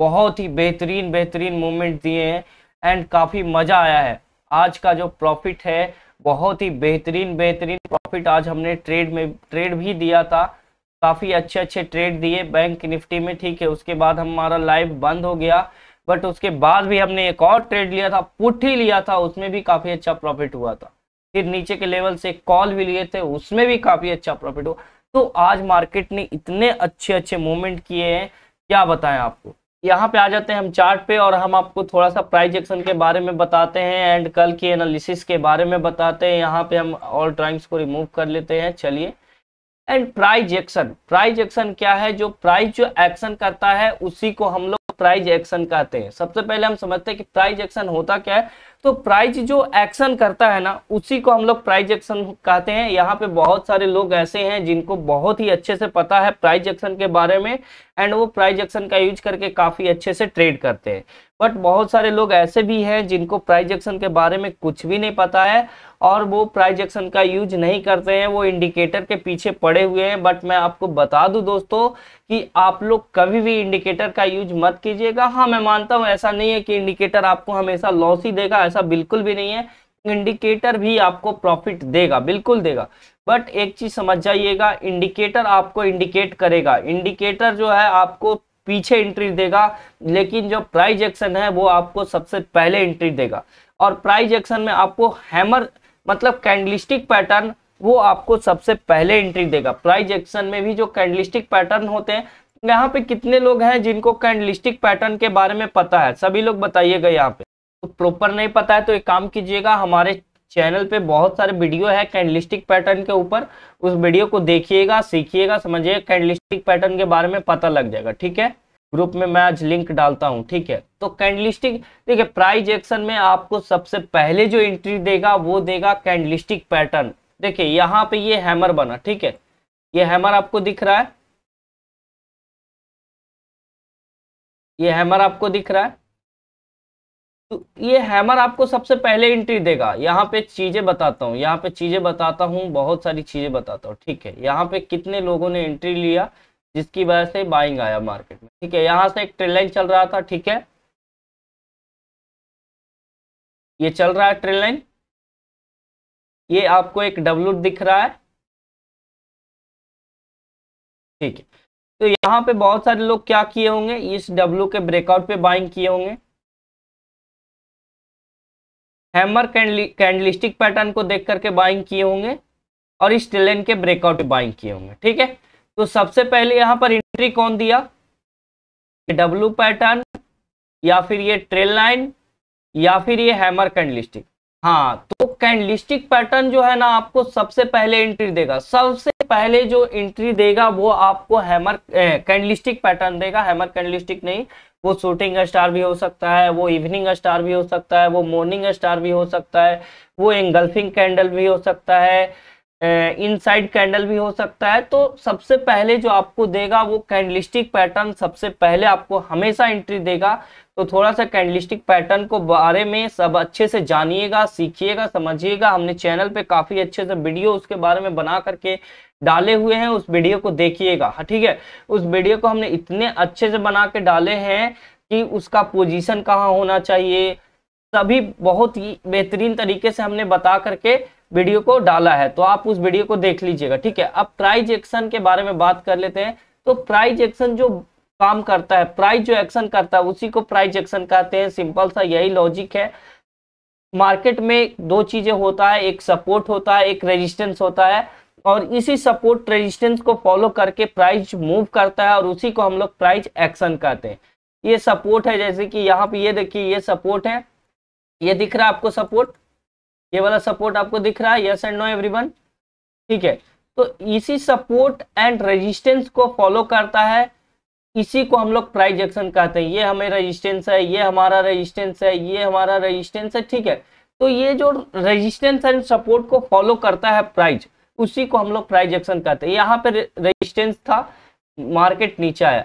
बहुत ही बेहतरीन बेहतरीन मूवमेंट दिए हैं एंड काफ़ी मज़ा आया है आज का जो प्रॉफिट है बहुत ही बेहतरीन बेहतरीन प्रॉफिट आज हमने ट्रेड में ट्रेड भी दिया था काफ़ी अच्छे अच्छे ट्रेड दिए बैंक निफ्टी में ठीक है उसके बाद हमारा लाइव बंद हो गया बट उसके बाद भी हमने एक और ट्रेड लिया था पुट ही लिया था उसमें भी काफ़ी अच्छा प्रॉफिट हुआ था फिर नीचे के लेवल से कॉल भी लिए थे उसमें भी काफ़ी अच्छा प्रॉफिट हुआ तो आज मार्केट ने इतने अच्छे अच्छे मूवमेंट किए हैं क्या बताएं आपको यहाँ पे आ जाते हैं हम चार्ट पे और हम आपको थोड़ा सा प्राइज एक्शन के बारे में बताते हैं एंड कल की एनालिसिस के बारे में बताते हैं यहाँ पे हम ऑल टाइम्स को रिमूव कर लेते हैं चलिए and price action price action क्या है जो प्राइज जो एक्शन करता है उसी को हम लोग प्राइज एक्शन कहते हैं सबसे पहले हम समझते हैं कि प्राइज एक्शन होता क्या है तो प्राइज जो एक्शन करता है ना उसी को हम लोग प्राइज एक्शन कहते हैं यहाँ पे बहुत सारे लोग ऐसे हैं जिनको बहुत ही अच्छे से पता है प्राइज एक्शन के बारे में एंड वो प्राइज एक्शन का यूज करके काफ़ी अच्छे से ट्रेड करते हैं बट बहुत सारे लोग ऐसे भी हैं जिनको प्राइज एक्शन के बारे में कुछ भी नहीं पता है और वो प्राइज एक्शन का यूज नहीं करते हैं वो इंडिकेटर के पीछे पड़े हुए हैं बट मैं आपको बता दूं दोस्तों कि आप लोग कभी भी इंडिकेटर का यूज मत कीजिएगा हाँ मैं मानता हूँ ऐसा नहीं है कि इंडिकेटर आपको हमेशा लॉस ही देगा ऐसा बिल्कुल भी नहीं है इंडिकेटर भी आपको प्रॉफिट देगा बिल्कुल देगा बट एक चीज समझ जाइएगा इंडिकेटर आपको इंडिकेट करेगा इंडिकेटर जो है आपको पीछे एंट्री देगा लेकिन जो प्राइज एक्शन है वो आपको सबसे पहले एंट्री देगा और प्राइज एक्शन में आपको हैमर मतलब कैंडलिस्टिक पैटर्न वो आपको सबसे पहले एंट्री देगा प्राइज एक्शन में भी जो कैंडलिस्टिक पैटर्न होते हैं यहाँ पे कितने लोग हैं जिनको कैंडलिस्टिक पैटर्न के बारे में पता है सभी लोग बताइएगा यहाँ पे तो प्रॉपर नहीं पता है तो एक काम कीजिएगा हमारे चैनल पे बहुत सारे वीडियो है कैंडलिस्टिक पैटर्न के ऊपर उस वीडियो को देखिएगा सीखिएगा समझिएगा कैंडलिस्टिक पैटर्न के बारे में पता लग जाएगा ठीक है ग्रुप में मैं आज लिंक डालता हूँ ठीक है तो कैंडलिस्टिक देखिए प्राइज एक्शन में आपको सबसे पहले जो एंट्री देगा वो देगा कैंडलिस्टिक पैटर्न देखिए यहाँ पे ये हैमर बना ठीक है ये हैमर आपको दिख रहा है ये हैमर आपको दिख रहा है ये हैमर आपको सबसे पहले एंट्री देगा यहाँ पे चीज़ें बताता हूँ यहाँ पे चीज़ें बताता हूँ बहुत सारी चीज़ें बताता हूँ ठीक है यहाँ पे कितने लोगों ने एंट्री लिया जिसकी वजह से बाइंग आया मार्केट में ठीक है यहाँ से एक ट्रेन चल रहा था ठीक है ये चल रहा है ट्रेन लाइन ये आपको एक डब्लू दिख रहा है ठीक है तो यहाँ पे बहुत सारे लोग क्या किए होंगे इस डब्लू के ब्रेकआउट पे बाइंग किए होंगे हैमर कैंडलिस्टिक पैटर्न को देख करके बाइंग किए होंगे और इस ट्रेन के ब्रेकआउट बाइंग किए होंगे ठीक है तो सबसे पहले यहाँ पर एंट्री कौन दिया डब्लू पैटर्न या फिर ये ट्रेल लाइन या फिर ये हैमर कैंडलिस्टिक हाँ तो कैंडलिस्टिक पैटर्न जो है ना आपको सबसे पहले एंट्री देगा सबसे पहले जो एंट्री देगा वो आपको हैमर कैंडलिस्टिक पैटर्न देगा हैमर कैंडलिस्टिक नहीं वो शूटिंग स्टार भी हो सकता है वो इवनिंग स्टार भी हो सकता है वो मॉर्निंग स्टार भी हो सकता है वो एंगल्फिंग कैंडल भी हो सकता है इनसाइड कैंडल भी हो सकता है तो सबसे पहले जो आपको देगा वो कैंडलिस्टिक पैटर्न सबसे पहले आपको हमेशा एंट्री देगा तो थोड़ा सा कैंडलिस्टिक पैटर्न को बारे में सब अच्छे से जानिएगा सीखिएगा समझिएगा हमने चैनल पे काफ़ी अच्छे से वीडियो उसके बारे में बना करके डाले हुए हैं उस वीडियो को देखिएगा हाँ, ठीक है उस वीडियो को हमने इतने अच्छे से बना के डाले हैं कि उसका पोजिशन कहाँ होना चाहिए सभी बहुत ही बेहतरीन तरीके से हमने बता करके वीडियो को डाला है तो आप उस वीडियो को देख लीजिएगा ठीक है अब प्राइज एक्शन के बारे में बात कर लेते हैं तो प्राइज एक्शन जो काम करता है प्राइज जो एक्शन करता है उसी को प्राइज एक्शन कहते हैं सिंपल सा यही लॉजिक है मार्केट में दो चीजें होता है एक सपोर्ट होता है एक रेजिस्टेंस होता है और इसी सपोर्ट रेजिस्टेंस को फॉलो करके प्राइस मूव करता है और उसी को हम लोग प्राइस एक्शन कहते हैं ये सपोर्ट है जैसे कि यहाँ पे ये देखिए ये सपोर्ट है ये दिख रहा है आपको सपोर्ट ये वाला सपोर्ट आपको दिख रहा है यस एंड नो एवरीवन ठीक है तो इसी सपोर्ट एंड रेजिस्टेंस को फॉलो करता है इसी को हम लोग प्राइज एक्शन कहते हैं ये हमें रेजिस्टेंस है ये हमारा रेजिस्टेंस है ये हमारा रेजिस्टेंस है ठीक है तो ये जो रेजिस्टेंस एंड सपोर्ट को फॉलो करता है प्राइज उसी को हम लोग प्राइज एक्शन कहते हैं यहाँ पे रेजिस्टेंस था मार्केट नीचे आया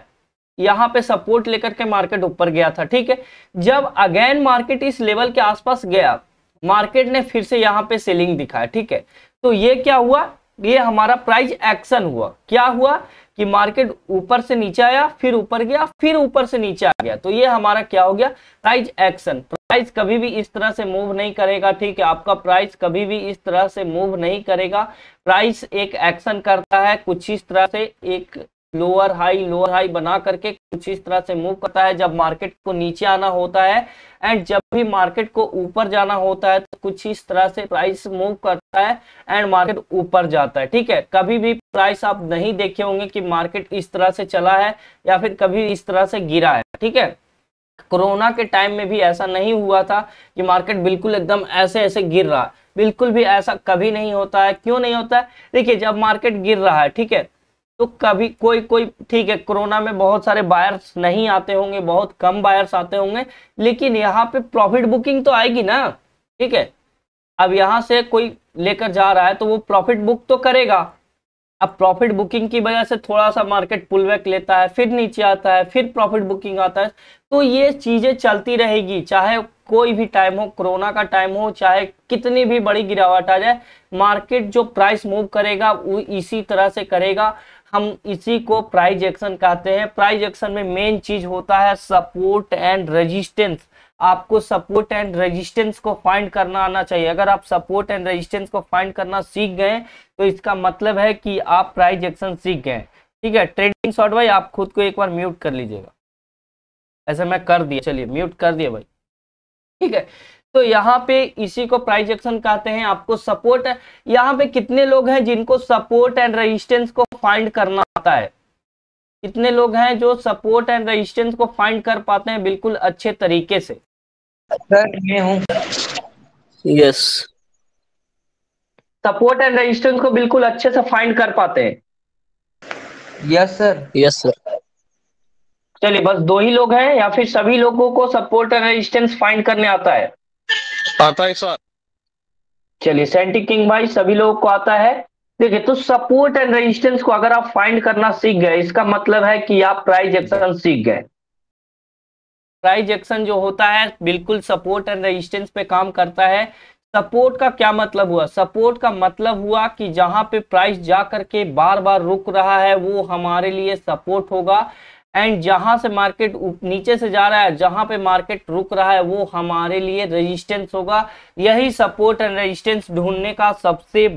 यहाँ पे सपोर्ट लेकर के मार्केट ऊपर गया था ठीक है जब अगेन मार्केट इस लेवल के आसपास गया मार्केट ने फिर से यहाँ पे सेलिंग दिखाया ठीक है तो ये क्या हुआ ये हमारा प्राइस एक्शन हुआ क्या हुआ कि मार्केट ऊपर से नीचे आया फिर ऊपर गया फिर ऊपर से नीचे आ गया तो ये हमारा क्या हो गया प्राइस एक्शन प्राइस कभी भी इस तरह से मूव नहीं करेगा ठीक है आपका प्राइस कभी भी इस तरह से मूव नहीं करेगा प्राइस एक एक्शन करता है कुछ इस तरह से एक लोअर हाई लोअर हाई बना करके कुछ इस तरह से मूव करता है जब मार्केट को नीचे आना होता है एंड जब भी मार्केट को ऊपर जाना होता है तो कुछ इस तरह से प्राइस मूव करता है एंड मार्केट ऊपर जाता है ठीक है कभी भी प्राइस आप नहीं देखे होंगे कि मार्केट इस तरह से चला है या फिर कभी इस तरह से गिरा है ठीक है कोरोना के टाइम में भी ऐसा नहीं हुआ था कि मार्केट बिल्कुल एकदम ऐसे ऐसे गिर रहा बिल्कुल भी ऐसा कभी नहीं होता है क्यों नहीं होता है देखिए जब मार्केट गिर रहा है ठीक है तो कभी कोई कोई ठीक है कोरोना में बहुत सारे बायर्स नहीं आते होंगे बहुत कम बायर्स आते होंगे लेकिन यहाँ पे प्रॉफिट बुकिंग तो आएगी ना ठीक है अब यहाँ से कोई लेकर जा रहा है तो वो प्रॉफिट बुक तो करेगा अब प्रॉफिट बुकिंग की वजह से थोड़ा सा मार्केट पुल बैक लेता है फिर नीचे आता है फिर प्रॉफिट बुकिंग आता है तो ये चीज़ें चलती रहेगी चाहे कोई भी टाइम हो कोरोना का टाइम हो चाहे कितनी भी बड़ी गिरावट आ जाए मार्केट जो प्राइस मूव करेगा वो इसी तरह से करेगा हम इसी को प्राइज एक्शन कहते हैं प्राइज एक्शन में मेन चीज होता है सपोर्ट एंड रेजिस्टेंस आपको सपोर्ट एंड रेजिस्टेंस को फाइंड करना आना चाहिए अगर आप सपोर्ट एंड रेजिस्टेंस को फाइंड करना सीख गए तो इसका मतलब है कि आप प्राइज एक्शन सीख गए ठीक है ट्रेडिंग शॉर्ट भाई आप खुद को एक बार म्यूट कर लीजिएगा ऐसे मैं कर दिया चलिए म्यूट कर दिया भाई ठीक है तो यहाँ पे इसी को प्राइज एक्शन कहते हैं आपको सपोर्ट यहाँ पे कितने लोग हैं जिनको सपोर्ट एंड रेजिस्टेंस को फाइंड करना आता है कितने लोग हैं जो सपोर्ट एंड रेजिस्टेंस को फाइंड कर पाते हैं बिल्कुल अच्छे तरीके से सर मैं हूँ यस सपोर्ट एंड रेजिस्टेंस को बिल्कुल अच्छे से फाइंड कर पाते हैं यस सर यस सर चलिए बस दो ही लोग हैं या फिर सभी लोगों को सपोर्ट एंड रेजिस्टेंस फाइंड करने आता है आता है सर चलिए सेंटी किंग भाई सभी लोगों को आता है देखिए तो सपोर्ट एंड रेजिस्टेंस को अगर आप फाइंड करना सीख गए इसका मतलब है कि आप प्राइज एक्शन सीख गए प्राइज एक्शन जो होता है बिल्कुल सपोर्ट एंड रेजिस्टेंस पे काम करता है सपोर्ट का क्या मतलब हुआ सपोर्ट का मतलब हुआ कि जहां पे प्राइस जा करके बार बार रुक रहा है वो हमारे लिए सपोर्ट होगा एंड जहां से मार्केट नीचे से जा रहा है जहां पे मार्केट रुक रहा है वो हमारे लिए रेजिस्टेंस होगा यही सपोर्ट एंड रेजिस्टेंस ढूंढने का सबसे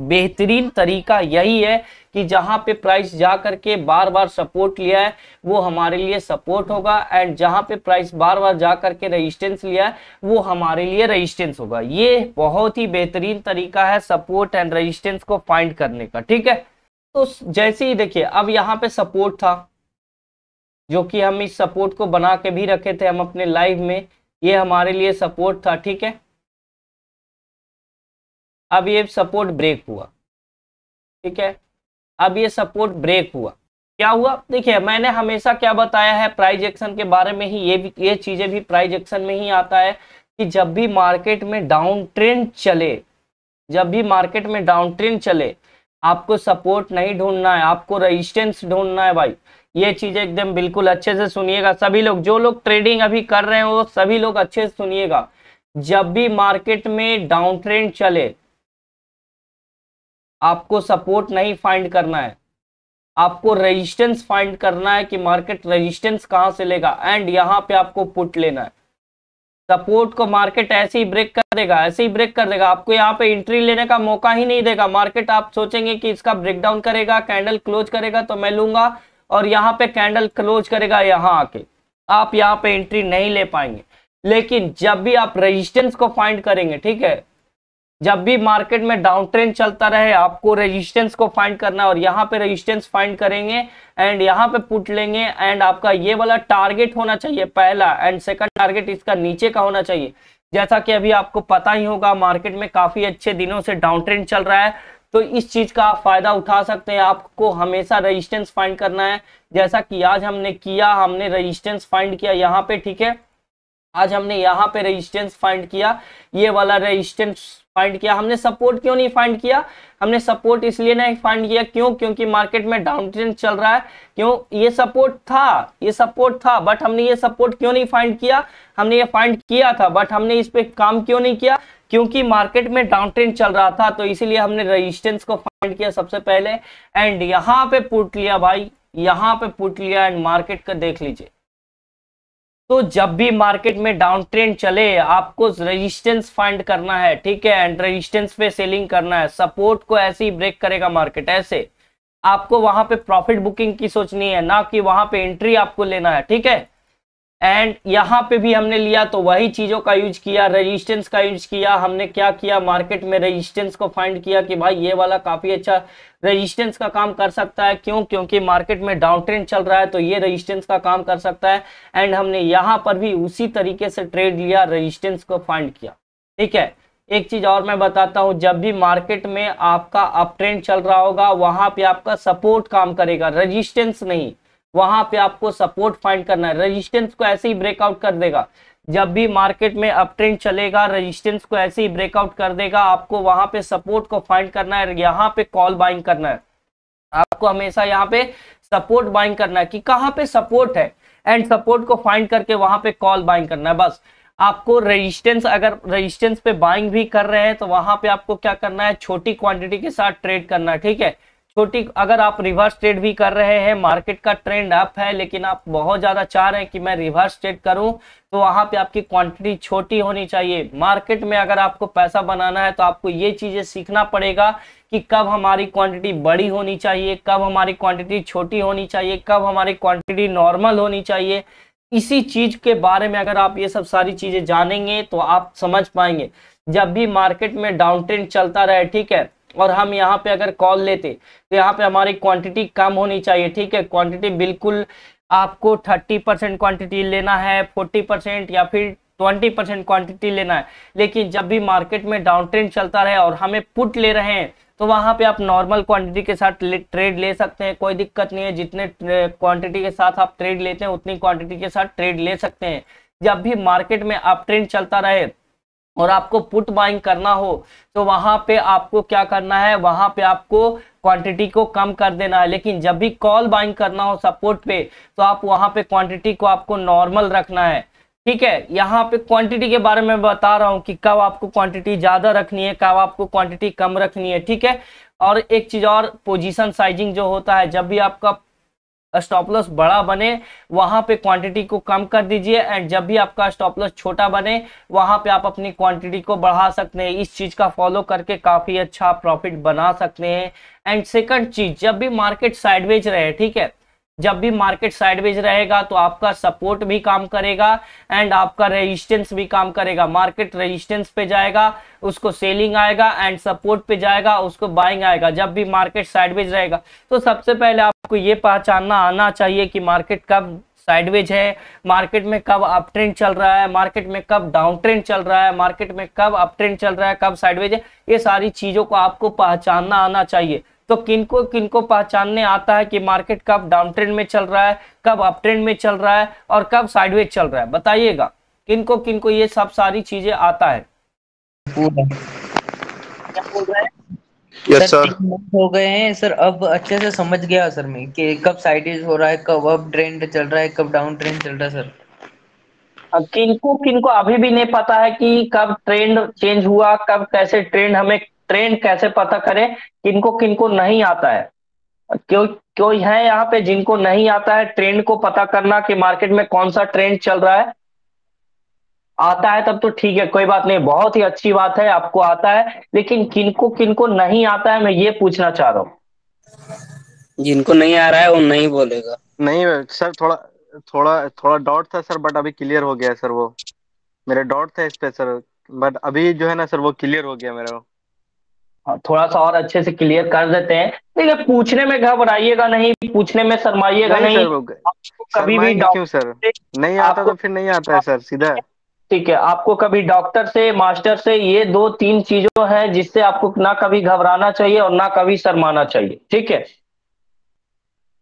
बेहतरीन तरीका यही है कि जहां पे प्राइस जा करके बार बार सपोर्ट लिया है वो हमारे लिए सपोर्ट होगा एंड जहां पे प्राइस बार बार जा करके रेजिस्टेंस लिया है वो हमारे लिए रेजिस्टेंस होगा ये बहुत ही बेहतरीन तरीका है सपोर्ट एंड रेजिस्टेंस को फाइंड करने का ठीक है तो जैसे ही देखिए अब यहाँ पे सपोर्ट था जो कि हम इस सपोर्ट को बना के भी रखे थे हम अपने लाइव में ये हमारे लिए सपोर्ट था ठीक है अब ये सपोर्ट ब्रेक हुआ ठीक है अब ये सपोर्ट ब्रेक हुआ क्या हुआ देखिए मैंने हमेशा क्या बताया है प्राइज एक्शन के बारे में ही ये भी ये चीज़ें भी प्राइज एक्शन में ही आता है कि जब भी मार्केट में डाउन ट्रेंड चले जब भी मार्केट में डाउन ट्रेंड चले आपको सपोर्ट नहीं ढूंढना है आपको रजिस्टेंस ढूंढना है भाई ये चीज़ एकदम बिल्कुल अच्छे से सुनिएगा सभी लोग जो लोग ट्रेडिंग अभी कर रहे हैं वो सभी लोग अच्छे से सुनिएगा जब भी मार्केट में डाउन ट्रेंड चले आपको सपोर्ट नहीं फाइंड करना है आपको रेजिस्टेंस फाइंड करना है कि मार्केट रेजिस्टेंस कहां से लेगा एंड यहां पे आपको पुट लेना है सपोर्ट को मार्केट ऐसे ही ब्रेक कर देगा ऐसे ही ब्रेक कर देगा आपको यहाँ पे एंट्री लेने का मौका ही नहीं देगा मार्केट आप सोचेंगे कि इसका ब्रेकडाउन करेगा कैंडल क्लोज करेगा तो मैं लूंगा और यहाँ पे कैंडल क्लोज करेगा यहाँ आके आप यहाँ पे एंट्री नहीं ले पाएंगे लेकिन जब भी आप रेजिस्टेंस को फाइंड करेंगे ठीक है जब भी मार्केट में डाउन ट्रेंड चलता रहे आपको रेजिस्टेंस को फाइंड करना है और यहाँ पे रेजिस्टेंस फाइंड करेंगे एंड यहाँ पे पुट लेंगे एंड आपका ये वाला टारगेट होना चाहिए पहला एंड सेकंड टारगेट इसका नीचे का होना चाहिए जैसा कि अभी आपको पता ही होगा मार्केट में काफी अच्छे दिनों से डाउन ट्रेंड चल रहा है तो इस चीज का आप फायदा उठा सकते हैं आपको हमेशा रजिस्टेंस फाइंड करना है जैसा कि आज हमने किया हमने रजिस्टेंस फाइंड किया यहाँ पे ठीक है आज हमने यहाँ पे रेजिस्टेंस फाइंड किया ये वाला रेजिस्टेंस फाइंड किया हमने सपोर्ट क्यों नहीं फाइंड किया हमने सपोर्ट इसलिए नहीं फाइंड किया क्यों क्योंकि मार्केट में डाउन ट्रेंड चल रहा है क्यों ये सपोर्ट था ये सपोर्ट था बट हमने ये सपोर्ट क्यों नहीं फाइंड किया हमने ये फाइंड किया था बट हमने इस पर काम क्यों नहीं किया क्योंकि मार्केट में डाउन ट्रेंड चल रहा था तो इसीलिए हमने रजिस्टेंस को फाइंड किया सबसे पहले एंड यहाँ पे पुट लिया भाई यहाँ पे पुट लिया एंड मार्केट का देख लीजिए तो जब भी मार्केट में डाउन ट्रेंड चले आपको रेजिस्टेंस फाइंड करना है ठीक है एंड रेजिस्टेंस पे सेलिंग करना है सपोर्ट को ऐसे ही ब्रेक करेगा मार्केट ऐसे आपको वहां पे प्रॉफिट बुकिंग की सोचनी है ना कि वहां पे एंट्री आपको लेना है ठीक है एंड यहाँ पे भी हमने लिया तो वही चीज़ों का यूज किया रेजिस्टेंस का यूज किया हमने क्या किया मार्केट में रेजिस्टेंस को फाइंड किया कि भाई ये वाला काफ़ी अच्छा रेजिस्टेंस का काम कर सकता है क्यों क्योंकि मार्केट में डाउन ट्रेंड चल रहा है तो ये रेजिस्टेंस का काम कर सकता है एंड हमने यहाँ पर भी उसी तरीके से ट्रेड लिया रजिस्टेंस को फाइंड किया ठीक है एक चीज और मैं बताता हूँ जब भी मार्केट में आपका अप ट्रेंड चल रहा होगा वहां पे आपका सपोर्ट काम करेगा रजिस्टेंस नहीं वहां पे आपको सपोर्ट फाइंड करना है रेजिस्टेंस को ऐसे ही ब्रेकआउट कर देगा जब भी मार्केट में अप ट्रेंड चलेगा रेजिस्टेंस को ऐसे ही ब्रेकआउट कर देगा आपको वहां पे सपोर्ट को फाइंड करना है यहाँ पे कॉल बाइंग करना है आपको हमेशा यहाँ पे सपोर्ट बाइंग करना है कि कहाँ पे सपोर्ट है एंड सपोर्ट को फाइंड करके वहां पे कॉल बाइंग करना है बस आपको रेजिस्टेंस अगर रेजिस्टेंस पे बाइंग भी कर रहे हैं तो वहां पे आपको क्या करना है छोटी क्वांटिटी के साथ ट्रेड करना है ठीक है छोटी अगर आप रिवर्स ट्रेड भी कर रहे हैं मार्केट का ट्रेंड अप है लेकिन आप बहुत ज़्यादा चाह रहे हैं कि मैं रिवर्स ट्रेड करूं तो वहां पे आपकी क्वांटिटी छोटी होनी चाहिए मार्केट में अगर आपको पैसा बनाना है तो आपको ये चीज़ें सीखना पड़ेगा कि कब हमारी क्वांटिटी बड़ी होनी चाहिए कब हमारी क्वांटिटी छोटी होनी चाहिए कब हमारी क्वांटिटी नॉर्मल होनी चाहिए इसी चीज के बारे में अगर आप ये सब सारी चीज़ें जानेंगे तो आप समझ पाएंगे जब भी मार्केट में डाउन ट्रेंड चलता रहे ठीक है और हम यहाँ पे अगर कॉल लेते तो यहाँ पे हमारी क्वांटिटी कम होनी चाहिए ठीक है क्वांटिटी बिल्कुल आपको थर्टी परसेंट क्वान्टिटी लेना है फोर्टी परसेंट या फिर ट्वेंटी परसेंट क्वान्टिटी लेना है लेकिन जब भी मार्केट में डाउन ट्रेंड चलता रहे और हमें पुट ले रहे हैं तो वहाँ पे आप नॉर्मल क्वांटिटी के साथ ट्रेड ले सकते हैं कोई दिक्कत नहीं है जितने क्वांटिटी के साथ आप ट्रेड लेते हैं उतनी क्वांटिटी के साथ ट्रेड ले सकते हैं जब भी मार्केट में अप ट्रेंड चलता रहे और आपको पुट बाइंग करना हो तो वहां पे आपको क्या करना है वहां पे आपको क्वांटिटी को कम कर देना है लेकिन जब भी कॉल बाइंग करना हो सपोर्ट पे तो आप वहां पे क्वांटिटी को आपको नॉर्मल रखना है ठीक है यहाँ पे क्वांटिटी के बारे में बता रहा हूँ कि कब आपको क्वांटिटी ज़्यादा रखनी है कब आपको क्वांटिटी कम रखनी है ठीक है और एक चीज़ और पोजिशन साइजिंग जो होता है जब भी आपका स्टॉपलॉस बड़ा बने वहां पे क्वांटिटी को कम कर दीजिए एंड जब भी आपका स्टॉपलॉस छोटा बने वहां पे आप अपनी क्वांटिटी को बढ़ा सकते हैं इस चीज का फॉलो करके काफी अच्छा प्रॉफिट बना सकते हैं एंड सेकंड चीज जब भी मार्केट साइडवेज रहे ठीक है जब भी मार्केट साइडवेज रहेगा तो आपका सपोर्ट भी काम करेगा एंड आपका रेजिस्टेंस भी काम करेगा मार्केट रेजिस्टेंस पे जाएगा उसको सेलिंग आएगा एंड सपोर्ट पे जाएगा उसको बाइंग आएगा जब भी मार्केट साइडवेज रहेगा तो सबसे पहले आपको ये पहचानना आना चाहिए कि मार्केट कब साइडवेज है मार्केट में कब अप ट्रेंड चल रहा है मार्केट में कब डाउन ट्रेंड चल रहा है मार्केट में कब अप ट्रेंड चल रहा है कब साइडवेज है ये सारी चीज़ों को आपको पहचानना आना चाहिए तो किनको किनको पहचानने आता है कि मार्केट कब डाउन ट्रेंड में चल रहा है कब अप ट्रेंड में चल रहा है और कब साइडवेज चल रहा है बताइएगा किनको किनको ये सब सारी चीजें आता है यस सर हो गए हैं सर अब अच्छे से समझ गया सर मैं कि कब साइडवेज हो रहा है कब अप ट्रेंड चल रहा है कब डाउन ट्रेंड चल रहा है सर किनको किनको अभी भी नहीं पता है कि कब ट्रेंड चेंज हुआ कब कैसे ट्रेंड हमें ट्रेंड कैसे पता करें किनको किनको नहीं आता है क्यों क्यों है यहाँ पे जिनको नहीं आता है ट्रेंड को पता करना कि मार्केट में कौन सा ट्रेंड चल रहा है आता है तब तो ठीक है कोई बात नहीं बहुत ही अच्छी बात है आपको आता है लेकिन किनको किनको नहीं आता है मैं ये पूछना चाह रहा हूँ जिनको नहीं आ रहा है वो नहीं बोलेगा नहीं सर थोड़ा थोड़ा थोड़ा डाउट था सर बट अभी क्लियर हो गया सर वो मेरे डाउट थे इस पे सर बट अभी जो है ना सर वो क्लियर हो गया मेरा हाँ, थोड़ा सा और अच्छे से क्लियर कर देते हैं देखिए पूछने में घबराइएगा नहीं पूछने में शर्माइएगा नहीं, नहीं। कभी भी क्यों सर नहीं आता तो फिर नहीं आता है सर सीधा ठीक है आपको कभी डॉक्टर से मास्टर से ये दो तीन चीजों हैं जिससे आपको ना कभी घबराना चाहिए और ना कभी शर्माना चाहिए ठीक है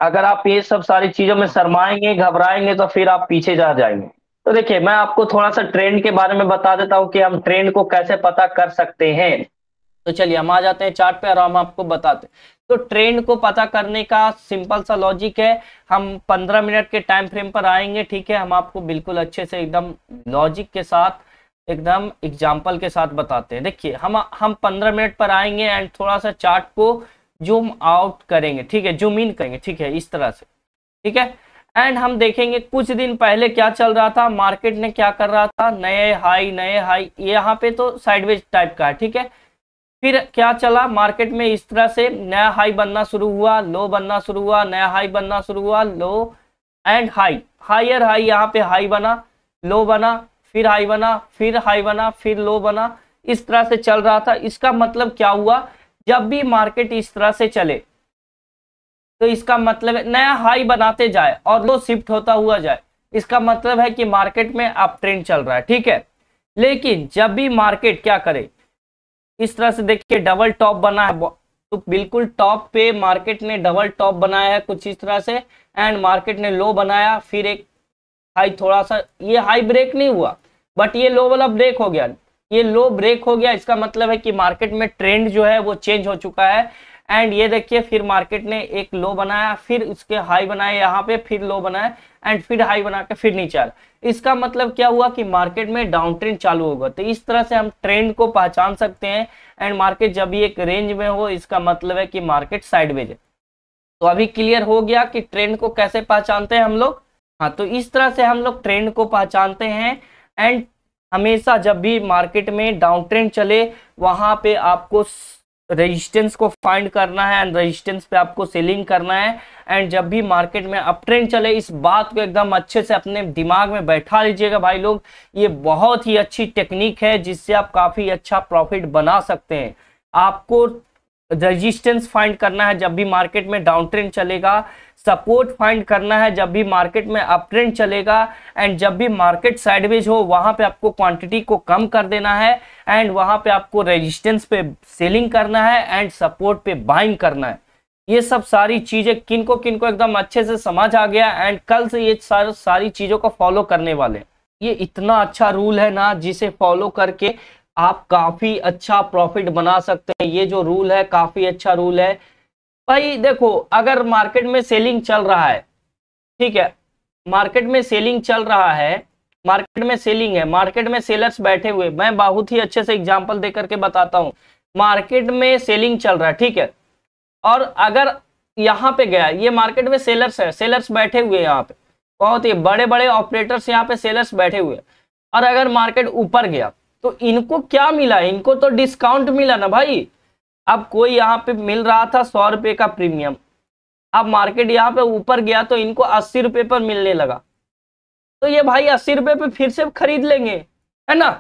अगर आप ये सब सारी चीजों में शर्माएंगे घबराएंगे तो फिर आप पीछे जा जाएंगे तो देखिए मैं आपको थोड़ा सा ट्रेंड के बारे में बता देता हूँ कि हम ट्रेंड को कैसे पता कर सकते हैं तो चलिए हम आ जाते हैं चार्ट पे और हम आपको बताते हैं तो ट्रेंड को पता करने का सिंपल सा लॉजिक है हम 15 मिनट के टाइम फ्रेम पर आएंगे ठीक है हम आपको बिल्कुल अच्छे से एकदम लॉजिक के साथ एकदम एग्जाम्पल के साथ बताते हैं देखिए हम हम 15 मिनट पर आएंगे एंड थोड़ा सा चार्ट को जूम आउट करेंगे ठीक है जूम इन करेंगे ठीक है इस तरह से ठीक है एंड हम देखेंगे कुछ दिन पहले क्या चल रहा था मार्केट ने क्या कर रहा था नए हाई नए हाई यहाँ पे तो साइडवेज टाइप का है ठीक है फिर क्या चला मार्केट में इस तरह से नया हाई बनना शुरू हुआ लो बनना शुरू हुआ नया हाई बनना शुरू हुआ low and high higher high यहाँ पे हाई बना लो बना फिर हाई बना फिर हाई बना फिर लो बना इस तरह से चल रहा था इसका मतलब क्या हुआ जब भी मार्केट इस तरह से चले तो इसका मतलब है नया हाई बनाते जाए और लो शिफ्ट होता हुआ जाए इसका मतलब है कि मार्केट में अप ट्रेंड चल रहा है ठीक है लेकिन जब भी मार्केट क्या करे इस तरह से देखिए डबल टॉप बना है तो बिल्कुल टॉप पे मार्केट ने डबल टॉप बनाया है कुछ इस तरह से एंड मार्केट ने लो बनाया फिर एक हाई थोड़ा सा ये हाई ब्रेक नहीं हुआ बट ये लो वाला ब्रेक हो गया ये लो ब्रेक हो गया इसका मतलब है कि मार्केट में ट्रेंड जो है वो चेंज हो चुका है एंड ये देखिए फिर मार्केट ने एक लो बनाया फिर उसके हाई बनाए यहाँ पे फिर लो बनाया एंड फिर हाई बना के फिर नीचे आया इसका मतलब क्या हुआ कि मार्केट में डाउन ट्रेंड चालू होगा तो इस तरह से हम ट्रेंड को पहचान सकते हैं एंड मार्केट जब भी एक रेंज में हो इसका मतलब है कि मार्केट साइडवेज है तो अभी क्लियर हो गया कि ट्रेंड को कैसे पहचानते हैं हम लोग हाँ तो इस तरह से हम लोग ट्रेंड को पहचानते हैं एंड हमेशा जब भी मार्केट में डाउन ट्रेंड चले वहाँ पे आपको रेजिस्टेंस तो को फाइंड करना है एंड रेजिस्टेंस पे आपको सेलिंग करना है एंड जब भी मार्केट में अप ट्रेंड चले इस बात को एकदम अच्छे से अपने दिमाग में बैठा लीजिएगा भाई लोग ये बहुत ही अच्छी टेक्निक है जिससे आप काफ़ी अच्छा प्रॉफिट बना सकते हैं आपको रेजिस्टेंस फाइंड करना है जब भी मार्केट में डाउन ट्रेंड चलेगा सपोर्ट फाइंड करना है जब भी मार्केट में अप ट्रेंड चलेगा एंड जब भी मार्केट साइडवेज हो वहां पे आपको क्वांटिटी को कम कर देना है एंड वहां पे आपको रेजिस्टेंस पे सेलिंग करना है एंड सपोर्ट पे बाइंग करना है ये सब सारी चीज़ें किनको किनको एकदम अच्छे से समझ आ गया एंड कल से ये सार, सारी चीज़ों को फॉलो करने वाले ये इतना अच्छा रूल है ना जिसे फॉलो करके आप काफ़ी अच्छा प्रॉफिट बना सकते हैं ये जो रूल है काफ़ी अच्छा रूल है भाई देखो अगर मार्केट में सेलिंग चल रहा है ठीक है मार्केट में सेलिंग चल रहा है मार्केट में सेलिंग है मार्केट में सेलर्स बैठे हुए मैं बहुत ही अच्छे से एग्जाम्पल दे करके बताता हूँ मार्केट में सेलिंग चल रहा है ठीक है और अगर यहाँ पे गया ये मार्केट में सेलर्स है सेलर्स बैठे हुए यहाँ पे बहुत ही बड़े बड़े ऑपरेटर्स यहाँ पे सेलर्स बैठे हुए और अगर मार्केट ऊपर गया तो इनको क्या मिला इनको तो डिस्काउंट मिला ना भाई अब कोई यहाँ पे मिल रहा था सौ रुपये का प्रीमियम अब मार्केट यहाँ पे ऊपर गया तो इनको अस्सी रुपये पर मिलने लगा तो ये भाई अस्सी रुपये पर फिर से खरीद लेंगे है ना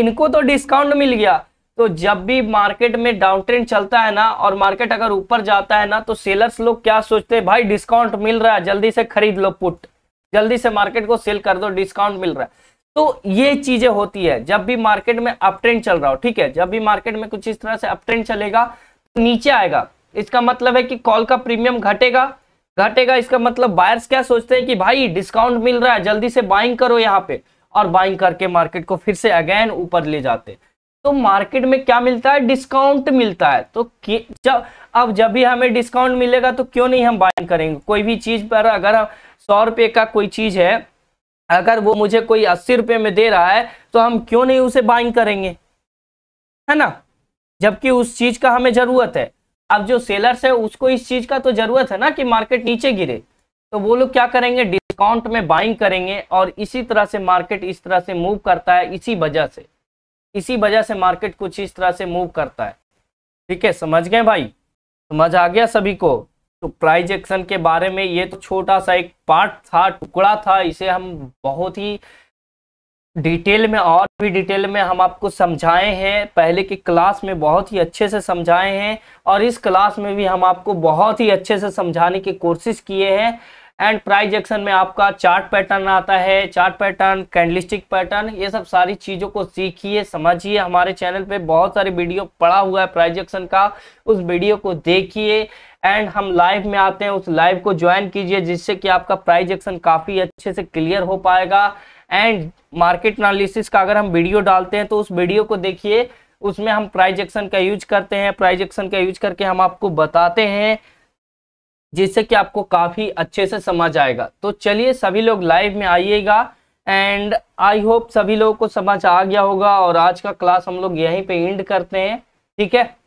इनको तो डिस्काउंट मिल गया तो जब भी मार्केट में डाउन ट्रेंड चलता है ना और मार्केट अगर ऊपर जाता है ना तो सेलर्स लोग क्या सोचते हैं भाई डिस्काउंट मिल रहा है जल्दी से खरीद लो पुट जल्दी से मार्केट को सेल कर दो डिस्काउंट मिल रहा है तो ये चीजें होती है जब भी मार्केट में अप ट्रेंड चल रहा हो ठीक है जब भी मार्केट में कुछ इस तरह से अपट्रेंड चलेगा तो नीचे आएगा इसका मतलब है कि कॉल का प्रीमियम घटेगा घटेगा इसका मतलब बायर्स क्या सोचते हैं कि भाई डिस्काउंट मिल रहा है जल्दी से बाइंग करो यहाँ पे और बाइंग करके मार्केट को फिर से अगेन ऊपर ले जाते तो मार्केट में क्या मिलता है डिस्काउंट मिलता है तो जब अब जब भी हमें डिस्काउंट मिलेगा तो क्यों नहीं हम बाइंग करेंगे कोई भी चीज पर अगर सौ रुपये का कोई चीज है अगर वो मुझे कोई अस्सी रुपये में दे रहा है तो हम क्यों नहीं उसे बाइंग करेंगे है ना जबकि उस चीज का हमें जरूरत है अब जो सेलर्स है उसको इस चीज का तो जरूरत है ना कि मार्केट नीचे गिरे तो वो लोग क्या करेंगे डिस्काउंट में बाइंग करेंगे और इसी तरह से मार्केट इस तरह से मूव करता है इसी वजह से इसी वजह से मार्केट कुछ इस तरह से मूव करता है ठीक है समझ गए भाई समझ आ गया सभी को तो प्राइज एक्शन के बारे में ये तो छोटा सा एक पार्ट था टुकड़ा था इसे हम बहुत ही डिटेल में और भी डिटेल में हम आपको समझाए हैं पहले की क्लास में बहुत ही अच्छे से समझाए हैं और इस क्लास में भी हम आपको बहुत ही अच्छे से समझाने की कोशिश किए हैं एंड प्राइज एक्शन में आपका चार्ट पैटर्न आता है चार्ट पैटर्न कैंडलिस्टिक पैटर्न ये सब सारी चीज़ों को सीखिए समझिए हमारे चैनल पे बहुत सारी वीडियो पड़ा हुआ है प्राइज एक्शन का उस वीडियो को देखिए एंड हम लाइव में आते हैं उस लाइव को ज्वाइन कीजिए जिससे कि आपका प्राइज एक्शन काफ़ी अच्छे से क्लियर हो पाएगा एंड मार्केट एनालिसिस का अगर हम वीडियो डालते हैं तो उस वीडियो को देखिए उसमें हम प्राइज एक्शन का यूज करते हैं प्राइज एक्शन का यूज करके हम आपको बताते हैं जिससे कि आपको काफ़ी अच्छे से समझ आएगा तो चलिए सभी लोग लाइव में आइएगा एंड आई होप सभी लोगों को समझ आ गया होगा और आज का क्लास हम लोग यहीं पे एंड करते हैं ठीक है